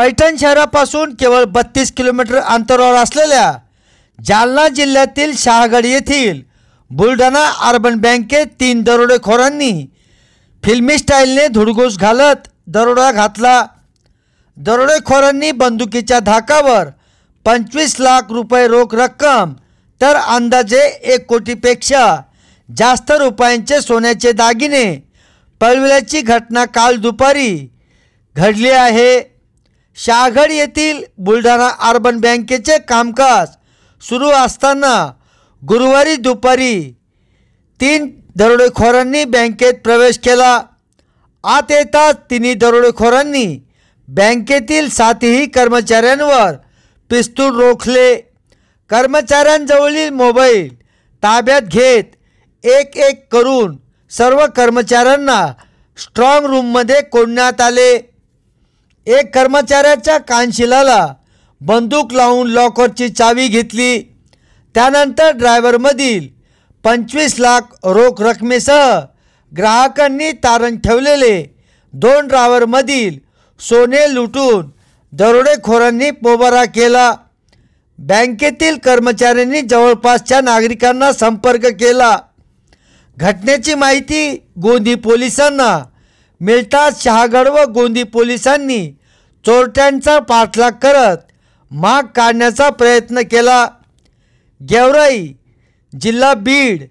पैठण शहरापासून केवळ बत्तीस किलोमीटर अंतरावर असलेल्या जालना जिल्ह्यातील शहागड येथील बुलढाणा अर्बन बँकेत तीन दरोडेखोरांनी फिल्मी स्टाईलने धुडगूस घालत दरोडा घातला दरोडेखोरांनी बंदुकीच्या धाकावर पंचवीस लाख रुपये रोख रक्कम तर अंदाजे एक कोटीपेक्षा जास्त रुपयांचे सोन्याचे दागिने पळविल्याची घटना काल दुपारी घडली आहे शाहगड येथील बुलढाणा अर्बन बँकेचे कामकाज सुरू असताना गुरुवारी दुपारी तीन दरोडेखोरांनी बँकेत प्रवेश केला आत येताच तिन्ही दरोडेखोरांनी बँकेतील सातही कर्मचाऱ्यांवर पिस्तूल रोखले कर्मचाऱ्यांजवळील मोबाईल ताब्यात घेत एक एक करून सर्व कर्मचाऱ्यांना स्ट्रॉंग रूममध्ये कोंडण्यात आले एक कर्मचाऱ्याच्या कानशिलाला बंदूक लावून लॉकरची चावी घेतली त्यानंतर ड्रायव्हरमधील पंचवीस लाख रोख रकमेसह ग्राहकांनी तारण ठेवलेले दोन ड्रायव्हरमधील सोने लुटून दरोडेखोरांनी पोबारा केला बँकेतील कर्मचाऱ्यांनी जवळपासच्या नागरिकांना संपर्क केला घटनेची माहिती गोंदी पोलिसांना मिळताच शहागड व गोंदी पोलिसांनी चोरट्यांचा पाठलाग करत माग काढण्याचा प्रयत्न केला गेवराई जिल्हा बीड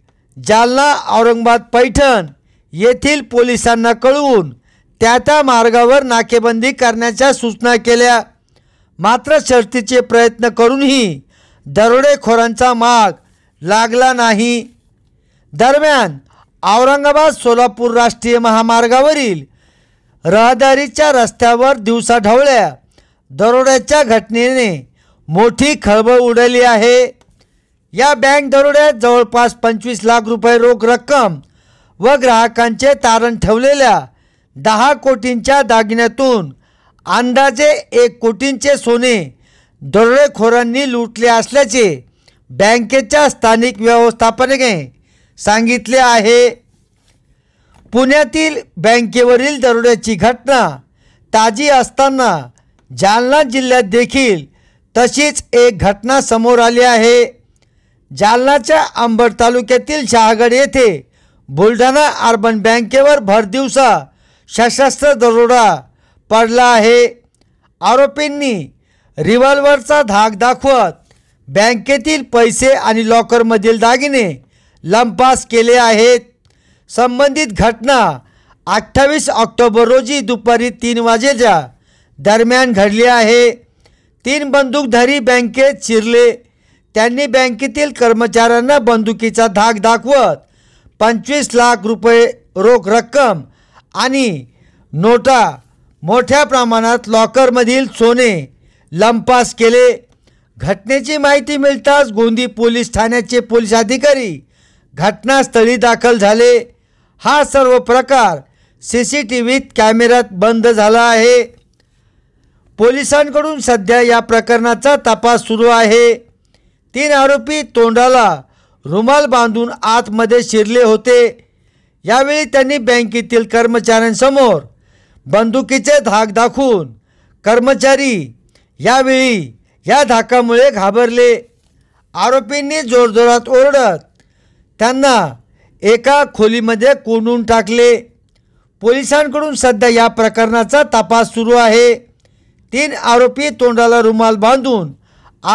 जालना औरंगाबाद पैठण येथील पोलिसांना कळवून त्या त्या मार्गावर नाकेबंदी करण्याच्या सूचना केल्या मात्र शर्तीचे प्रयत्न करूनही दरोडेखोरांचा माग लागला नाही दरम्यान औरंगाबाद सोलापूर राष्ट्रीय महामार्गावरील रहदारीच्या रस्त्यावर दिवसा ढवळ्या दरोड्याच्या घटनेने मोठी खळबळ उडाली आहे या बँक दरोड्यात जवळपास पंचवीस लाख रुपये रोख रक्कम व ग्राहकांचे तारण ठेवलेल्या दहा कोटींच्या दागिन्यातून अंदाजे एक कोटींचे सोने दरोडेखोरांनी लुटले असल्याचे बँकेच्या स्थानिक व्यवस्थापने सांगितले आहे पुण्यातील बँकेवरील दरोड्याची घटना ताजी असताना जालना जिल्ह्यात देखील तशीच एक घटना समोर आली आहे जालनाच्या अंबड तालुक्यातील शहागड येथे बुलढाणा अर्बन बँकेवर भरदिवसा सशस्त्र दरोडा पडला आहे आरोपींनी रिव्हॉल्वरचा धाक दाखवत बँकेतील पैसे आणि लॉकरमधील दागिने लंपास केले आहेत संबंधित घटना अठ्ठावीस ऑक्टोबर रोजी दुपारी तीन वाजेच्या दरम्यान घडली आहे तीन बंदूकधारी बँकेत शिरले त्यांनी बँकेतील कर्मचाऱ्यांना बंदुकीचा धाक दाखवत पंचवीस लाख रुपये रोख रक्कम आणि नोटा मोठ्या प्रमाणात लॉकरमधील सोने लंपास केले घटनेची माहिती मिळताच गोंदी पोलीस ठाण्याचे पोलीस अधिकारी घटनास्थळी दाखल झाले हा सर्व प्रकार सी सी टी व्हीत कॅमेऱ्यात बंद झाला आहे पोलिसांकडून सध्या या प्रकरणाचा तपास सुरू आहे तीन आरोपी तोंडाला रुमाल बांधून आतमध्ये शिरले होते यावेळी त्यांनी बँकेतील कर्मचाऱ्यांसमोर बंदुकीचे धाक दाखवून कर्मचारी यावेळी या धाकामुळे घाबरले आरोपींनी जोरजोरात ओरडत त्यांना एका खोलीमध्ये कोंडून टाकले पोलिसांकडून सध्या या प्रकरणाचा तपास सुरू आहे तीन आरोपी तोंडाला रुमाल बांधून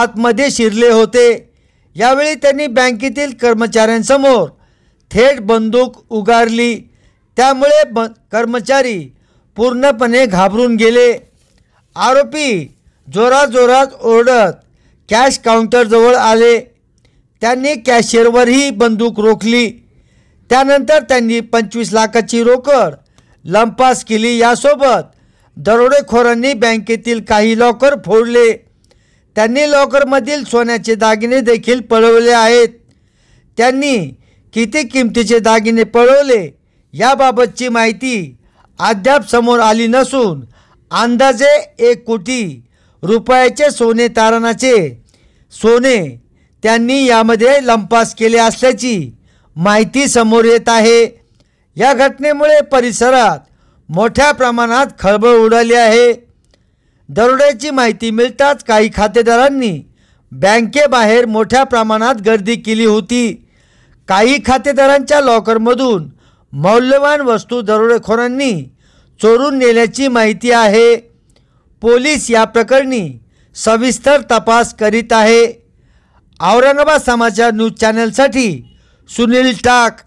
आतमध्ये शिरले होते यावेळी त्यांनी बँकेतील कर्मचाऱ्यांसमोर थेट बंदूक उगारली त्यामुळे ब कर्मचारी पूर्णपणे घाबरून गेले आरोपी जोराजोरात ओरडत कॅश काउंटरजवळ आले त्यांनी कॅशियरवरही बंदूक रोखली त्यानंतर त्यांनी पंचवीस लाखाची रोकड लंपास केली यासोबत दरोडेखोरांनी बँकेतील काही लॉकर फोडले त्यांनी लॉकरमधील सोन्याचे दागिने देखील पळवले आहेत त्यांनी किती किमतीचे दागिने पळवले याबाबतची माहिती अद्याप समोर आली नसून अंदाजे एक कोटी रुपयाचे सोने तारणाचे सोने त्यांनी यामध्ये लंपास केले असल्याची माहिती समोर येत आहे या घटनेमुळे परिसरात मोठ्या प्रमाणात खळबळ उडाली आहे दरोड्याची माहिती मिळताच काही खातेदारांनी बँकेबाहेर मोठ्या प्रमाणात गर्दी केली होती काही खातेदारांच्या लॉकरमधून मौल्यवान वस्तू दरोडेखोरांनी चोरून नेल्याची माहिती आहे पोलीस या प्रकरणी सविस्तर तपास करीत आहे औरंगाबाद समाचार न्यूज चॅनलसाठी सुनील टाक